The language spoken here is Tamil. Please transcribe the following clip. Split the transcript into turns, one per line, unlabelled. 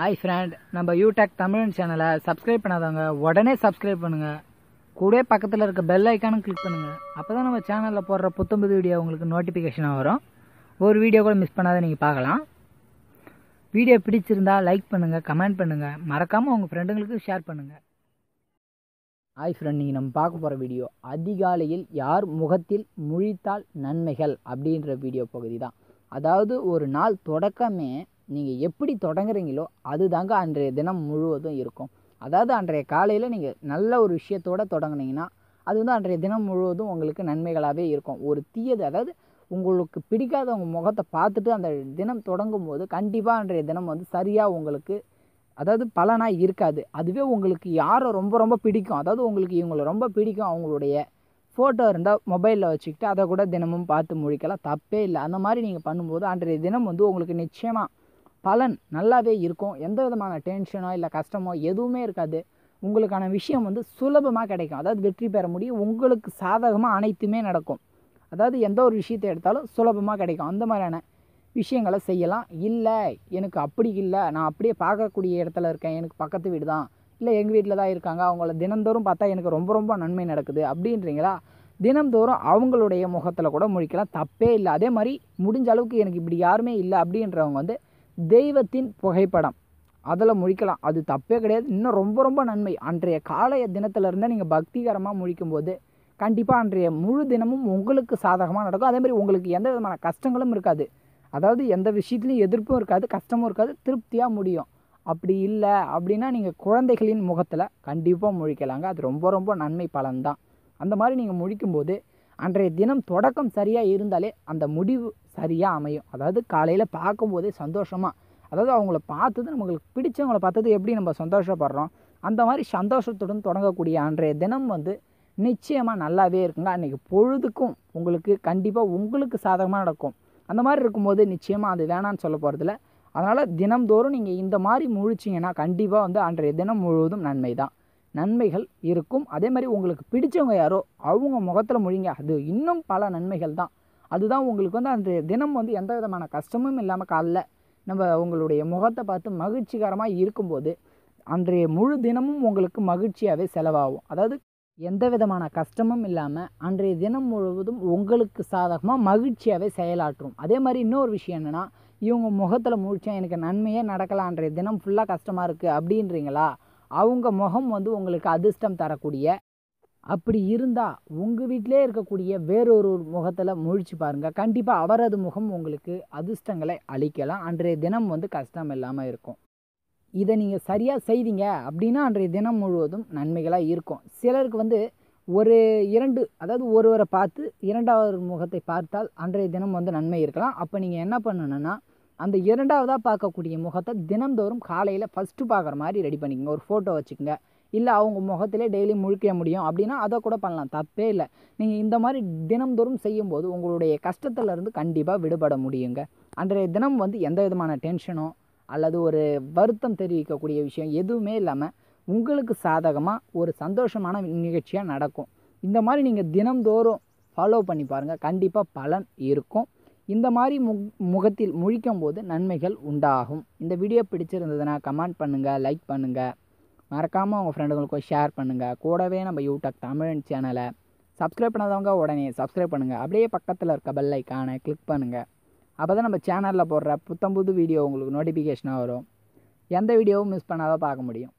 ஹாய் ஃப்ரெண்ட் நம்ம யூடெக் e தமிழன் சேனலை சப்ஸ்கிரைப் பண்ணாதவங்க உடனே சப்ஸ்கிரைப் பண்ணுங்கள் கூட பக்கத்தில் இருக்க பெல் ஐக்கானும் கிளிக் பண்ணுங்கள் அப்போ தான் நம்ம சேனலில் போடுற புத்தம்புது வீடியோ உங்களுக்கு நோட்டிஃபிகேஷனாக வரும் ஒரு வீடியோ கூட மிஸ் பண்ணாத நீங்கள் பார்க்கலாம் வீடியோ பிடிச்சிருந்தா லைக் பண்ணுங்கள் கமெண்ட் பண்ணுங்கள் மறக்காமல் உங்கள் ஃப்ரெண்டுங்களுக்கு ஷேர் பண்ணுங்கள் ஹாய் ஃப்ரெண்ட் நீங்கள் நம்ம பார்க்க போகிற வீடியோ அதிகாலையில் யார் முகத்தில் முழித்தால் நன்மைகள் அப்படின்ற வீடியோ பகுதி தான் அதாவது ஒரு நாள் தொடக்கமே நீங்கள் எப்படி தொடங்குறீங்களோ அதுதாங்க அன்றைய தினம் முழுவதும் இருக்கும் அதாவது அன்றைய காலையில் நீங்கள் நல்ல ஒரு விஷயத்தோடு தொடங்கினீங்கன்னா அது வந்து அன்றைய தினம் முழுவதும் உங்களுக்கு நன்மைகளாகவே இருக்கும் ஒரு தீயது அதாவது உங்களுக்கு பிடிக்காத உங்கள் முகத்தை பார்த்துட்டு அந்த தினம் தொடங்கும் போது கண்டிப்பாக அன்றைய தினம் வந்து சரியாக உங்களுக்கு அதாவது பலனாக இருக்காது அதுவே உங்களுக்கு யாரை ரொம்ப ரொம்ப பிடிக்கும் அதாவது உங்களுக்கு இவங்களை ரொம்ப பிடிக்கும் அவங்களுடைய ஃபோட்டோ இருந்தால் மொபைலில் வச்சுக்கிட்டு அதை கூட தினமும் பார்த்து முழிக்கலாம் தப்பே இல்லை அந்த மாதிரி நீங்கள் பண்ணும்போது அன்றைய தினம் வந்து உங்களுக்கு நிச்சயமாக பலன் நல்லாவே இருக்கும் எந்த விதமான டென்ஷனோ இல்லை கஷ்டமோ எதுவுமே இருக்காது உங்களுக்கான விஷயம் வந்து சுலபமாக கிடைக்கும் அதாவது வெற்றி பெற முடியும் உங்களுக்கு சாதகமாக அனைத்துமே நடக்கும் அதாவது எந்த ஒரு விஷயத்தை எடுத்தாலும் சுலபமாக கிடைக்கும் அந்த மாதிரியான விஷயங்களை செய்யலாம் இல்லை எனக்கு அப்படி இல்லை நான் அப்படியே பார்க்கக்கூடிய இடத்துல இருக்கேன் எனக்கு பக்கத்து வீடு தான் இல்லை எங்கள் வீட்டில் தான் இருக்காங்க அவங்கள தினந்தோறும் பார்த்தா எனக்கு ரொம்ப ரொம்ப நன்மை நடக்குது அப்படின்றீங்களா தினந்தோறும் அவங்களுடைய முகத்தில் கூட முழிக்கலாம் தப்பே இல்லை அதே மாதிரி முடிஞ்ச அளவுக்கு எனக்கு இப்படி யாருமே இல்லை அப்படின்றவங்க வந்து தெய்வத்தின் புகைப்படம் அதில் முழிக்கலாம் அது தப்பே கிடையாது இன்னும் ரொம்ப ரொம்ப நன்மை அன்றைய காலைய தினத்திலிருந்தே நீங்கள் பக்திகரமாக முழிக்கும்போது கண்டிப்பாக அன்றைய முழு தினமும் உங்களுக்கு சாதகமாக நடக்கும் அதேமாதிரி உங்களுக்கு எந்த விதமான கஷ்டங்களும் இருக்காது அதாவது எந்த விஷயத்துலையும் எதிர்ப்பும் இருக்காது கஷ்டமும் இருக்காது திருப்தியாக முடியும் அப்படி இல்லை அப்படின்னா நீங்கள் குழந்தைகளின் முகத்தில் கண்டிப்பாக முழிக்கலாங்க அது ரொம்ப ரொம்ப நன்மை பலன்தான் அந்த மாதிரி நீங்கள் முழிக்கும்போது அன்றைய தினம் தொடக்கம் சரியாக இருந்தாலே அந்த முடிவு சரியாக அமையும் அதாவது காலையில் பார்க்கும்போதே சந்தோஷமாக அதாவது அவங்கள பார்த்தது நம்மளுக்கு பிடிச்சவங்கள பார்த்தது எப்படி நம்ம சந்தோஷப்படுறோம் அந்த மாதிரி சந்தோஷத்துடன் தொடங்கக்கூடிய அன்றைய தினம் வந்து நிச்சயமாக நல்லாவே இருக்குங்க அன்றைக்கி பொழுதுக்கும் உங்களுக்கு கண்டிப்பாக உங்களுக்கு சாதகமாக நடக்கும் அந்த மாதிரி இருக்கும்போது நிச்சயமாக அது வேணான்னு சொல்ல போகிறதில்ல அதனால் தினந்தோறும் நீங்கள் இந்த மாதிரி முழிச்சிங்கன்னா கண்டிப்பாக வந்து அன்றைய தினம் முழுவதும் நன்மை தான் நன்மைகள் இருக்கும் அதே மாதிரி உங்களுக்கு பிடிச்சவங்க யாரோ அவங்க முகத்தில் முழிங்க அது இன்னும் பல நன்மைகள் தான் அதுதான் உங்களுக்கு வந்து அந்த தினம் வந்து எந்த விதமான கஷ்டமும் இல்லாமல் காலில் நம்ம உங்களுடைய முகத்தை பார்த்து மகிழ்ச்சிகரமாக இருக்கும்போது அன்றைய முழு தினமும் உங்களுக்கு மகிழ்ச்சியாகவே செலவாகும் அதாவது எந்த விதமான கஷ்டமும் இல்லாமல் அன்றைய தினம் முழுவதும் உங்களுக்கு சாதகமாக மகிழ்ச்சியாகவே செயலாற்றும் அதே மாதிரி இன்னொரு விஷயம் என்னென்னா இவங்க முகத்தில் முழிச்சா எனக்கு நன்மையே நடக்கலாம் அன்றைய தினம் ஃபுல்லாக கஷ்டமாக இருக்குது அப்படின்றீங்களா அவங்க முகம் வந்து உங்களுக்கு அதிர்ஷ்டம் தரக்கூடிய அப்படி இருந்தால் உங்கள் வீட்டிலே இருக்கக்கூடிய வேறொரு முகத்தில் முழிச்சு பாருங்கள் கண்டிப்பாக அவரது முகம் உங்களுக்கு அதிர்ஷ்டங்களை அளிக்கலாம் அன்றைய தினம் வந்து கஷ்டம் இல்லாமல் இருக்கும் இதை நீங்கள் சரியாக செய்தீங்க அப்படின்னா அன்றைய தினம் முழுவதும் நன்மைகளாக இருக்கும் சிலருக்கு வந்து ஒரு இரண்டு அதாவது ஒருவரை பார்த்து இரண்டாவது முகத்தை பார்த்தால் அன்றைய தினம் வந்து நன்மை இருக்கலாம் அப்போ நீங்கள் என்ன பண்ணணும்னா அந்த இரண்டாவதாக பார்க்கக்கூடிய முகத்தை தினந்தோறும் காலையில் ஃபஸ்ட்டு பார்க்குற மாதிரி ரெடி பண்ணிக்கோங்க ஒரு ஃபோட்டோ வச்சுக்கோங்க இல்லை அவங்க முகத்திலே டெய்லி முழிக்க முடியும் அப்படின்னா அதை கூட பண்ணலாம் தப்பே இல்லை நீங்கள் இந்த மாதிரி தினம்தோறும் செய்யும்போது உங்களுடைய கஷ்டத்துலேருந்து கண்டிப்பாக விடுபட முடியுங்க அன்றைய தினம் வந்து எந்த விதமான டென்ஷனோ அல்லது ஒரு வருத்தம் தெரிவிக்கக்கூடிய விஷயம் எதுவுமே இல்லாமல் உங்களுக்கு சாதகமாக ஒரு சந்தோஷமான நிகழ்ச்சியாக நடக்கும் இந்த மாதிரி நீங்கள் தினம்தோறும் ஃபாலோ பண்ணி பாருங்கள் கண்டிப்பாக பலன் இருக்கும் இந்த மாதிரி முக் முகத்தில் முழிக்கும் போது நன்மைகள் உண்டாகும் இந்த வீடியோ பிடிச்சிருந்ததுன்னா கமெண்ட் பண்ணுங்கள் லைக் பண்ணுங்கள் மறக்காமல் உங்கள் ஃப்ரெண்டுங்களுக்கும் ஷேர் பண்ணுங்கள் கூடவே நம்ம யூடியூப் தமிழ் சேனலை சப்ஸ்கிரைப் பண்ணாதவங்க உடனே சப்ஸ்கிரைப் பண்ணுங்கள் அப்படியே பக்கத்தில் இருக்க பெல் ஐக்கானை கிளிக் பண்ணுங்கள் அப்போ தான் நம்ம சேனலில் போடுற புத்தம் புது வீடியோ உங்களுக்கு நோட்டிஃபிகேஷனாக வரும் எந்த வீடியோவும் மிஸ் பண்ணாத பார்க்க முடியும்